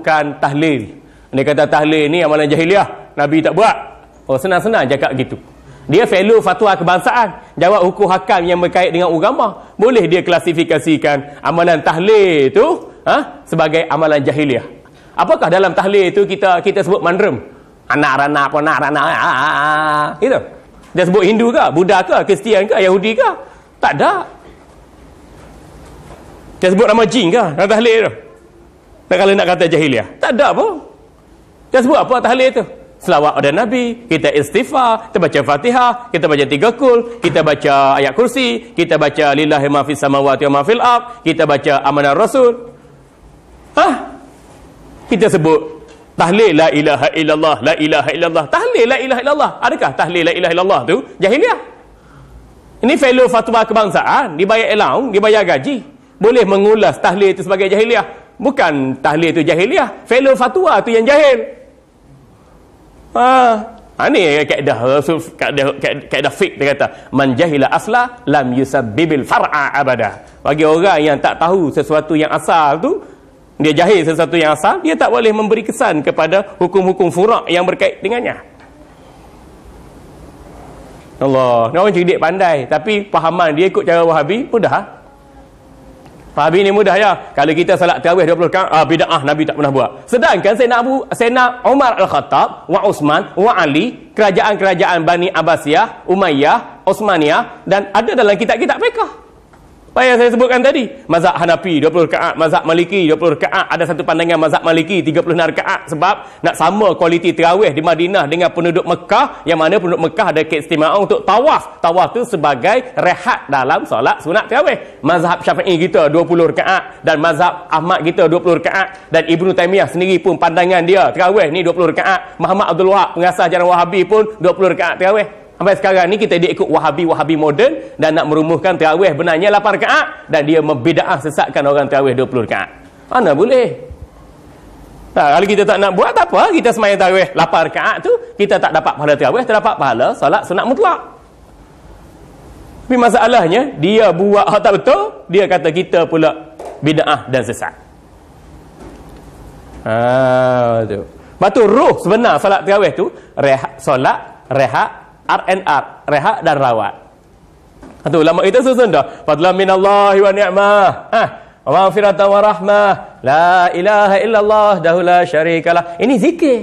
Bukan tahlil Dia kata tahlil ni amalan jahiliah Nabi tak buat Oh senang-senang cakap gitu Dia fellow fatwa kebangsaan Jawab hukum hakam yang berkait dengan agama Boleh dia klasifikasikan amalan tahlil tu ha? Sebagai amalan jahiliah Apakah dalam tahlil tu kita kita sebut mandrem Anak ranak pun anak ranak ha, ha, ha, Itu Dia sebut Hindu ke? Buddha ke? Kristian ke? Yahudi ke? Tak ada. Dia sebut nama jin ke? Nak tahlil tu. Tak kalau nak kata jahiliah. Tak ada apa. Dia sebut apa tahlil tu? Selawat pada Nabi, kita istighfar, kita baca Fatihah, kita baca tiga kul, kita baca ayat kursi, kita baca lillahi ma fis wa ma fil ard, kita baca amanah rasul. Hah? Kita sebut tahlil la ilaha illallah, la ilaha illallah, tahlil la ilaha illallah. Adakah tahlil la ilaha illallah tu jahiliah? Ini fellow fatwa kebangsaan, dibayar elaun, dibayar gaji. Boleh mengulas tahlil itu sebagai jahiliah. Bukan tahlil itu jahiliah, fellow fatwa itu yang jahil. Ha, ini ha, kaedah Rasul, kaedah, kaedah fiqh dia kata. Man jahila asla lam yusabibil far'a abadah. Bagi orang yang tak tahu sesuatu yang asal tu dia jahil sesuatu yang asal, dia tak boleh memberi kesan kepada hukum-hukum furak yang berkait dengannya. Allah. Ni orang cerdik pandai tapi pahaman dia ikut cara Wahabi mudah. Ah. Wahabi ni mudah ya. Kalau kita salat tarawih 20 rakaat ah, ah Nabi tak pernah buat. Sedangkan saya Sayyidina saya nak Umar Al-Khattab wa Uthman wa Ali kerajaan-kerajaan Bani Abbasiyah, Umayyah, Utsmaniyah dan ada dalam kitab-kitab fiqh. -kitab apa yang saya sebutkan tadi mazhab Hanafi 20 rakaat mazhab Maliki 20 rakaat ada satu pandangan mazhab Maliki 36 rakaat sebab nak sama kualiti tarawih di Madinah dengan penduduk Mekah yang mana penduduk Mekah ada keistimewaan untuk tawaf tawaf tu sebagai rehat dalam solat sunat tarawih mazhab Syafi'i kita 20 rakaat dan mazhab Ahmad kita 20 rakaat dan Ibnu Taimiyah sendiri pun pandangan dia tarawih ni 20 rakaat Muhammad Abdul Wahab pengasas jalan Wahabi pun 20 rakaat tarawih Sampai sekarang ni kita dia ikut wahabi-wahabi moden dan nak merumuhkan terawih benarnya 8 rekaat dan dia membida'ah sesatkan orang terawih 20 rekaat. Mana boleh? Tak, kalau kita tak nak buat tak apa, kita semayang terawih 8 rekaat tu, kita tak dapat pahala terawih, tak dapat pahala solat sunat mutlak. Tapi masalahnya, dia buat hal oh, tak betul, dia kata kita pula bida'ah dan sesat. Ah, tu. Batu roh sebenar solat terawih tu, rehat solat, rehat RNR, rehat dan rawat. Itu lama itu susun dah. Fadlan minallahi wa ni'mah. Ha. Wa maghfiratan wa rahmah. La ilaha illallah dahula syarikalah. Ini zikir.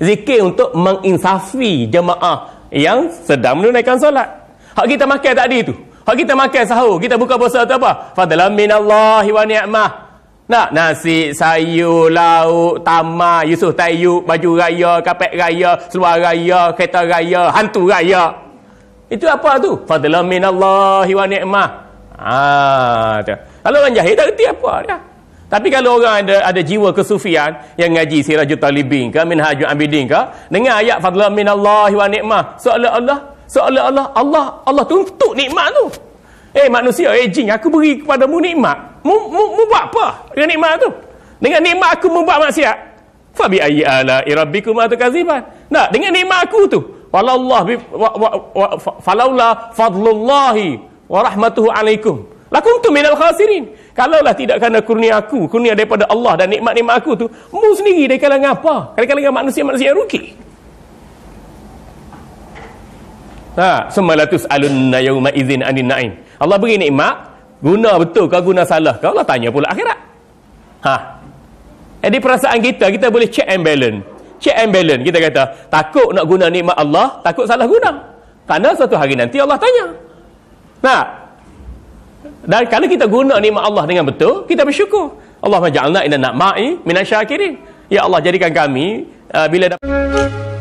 Zikir untuk menginsafi jemaah yang sedang menunaikan solat. Hak kita makan tadi tu. Hak kita makan sahur. Kita buka puasa tu apa? Fadlan minallahi wa ni'mah. Nak nasi, sayur, lauk, tamar, yusuf tayu, baju raya, kapek raya, seluar raya, kereta raya, hantu raya. Itu apa tu? Fadla minallahi wa ni'mah. Ha, kalau orang jahil tak kerti apa dia. Tapi kalau orang ada ada jiwa kesufian yang ngaji siraju talibin ke, minhaju abidin ke, dengan ayat fadla minallahi wa ni'mah. Soal Allah, soal Allah, Allah, Allah tuntut nikmat tu. Untuk Eh manusia, eh jin, aku beri kepadamu nikmat. Mu, mu, mu buat apa dengan nikmat tu? Dengan nikmat aku membuat maksiat. Fa bi ayyi ala rabbikum atukaziban. Nah, dengan nikmat aku tu. Walallah bi wa, wa, wa, falaula fadlullahi wa rahmatuhu alaikum. Lakum tu minal khasirin. Kalaulah tidak kerana kurnia aku, kurnia daripada Allah dan nikmat-nikmat aku tu, mu sendiri dari kalangan apa? Dari kalangan manusia-manusia yang rugi. Ha, semalatus latus alunna yauma izin anin na'im. Allah beri nikmat, guna betul kau guna salah kau, Allah tanya pula akhirat. Ha. Jadi perasaan kita, kita boleh check and balance. Check and balance, kita kata, takut nak guna nikmat Allah, takut salah guna. Kerana suatu hari nanti Allah tanya. Nah. Dan kalau kita guna nikmat Allah dengan betul, kita bersyukur. Allah majalna inna na'ma'i minasyakirin. Ya Allah, jadikan kami uh, bila dapat...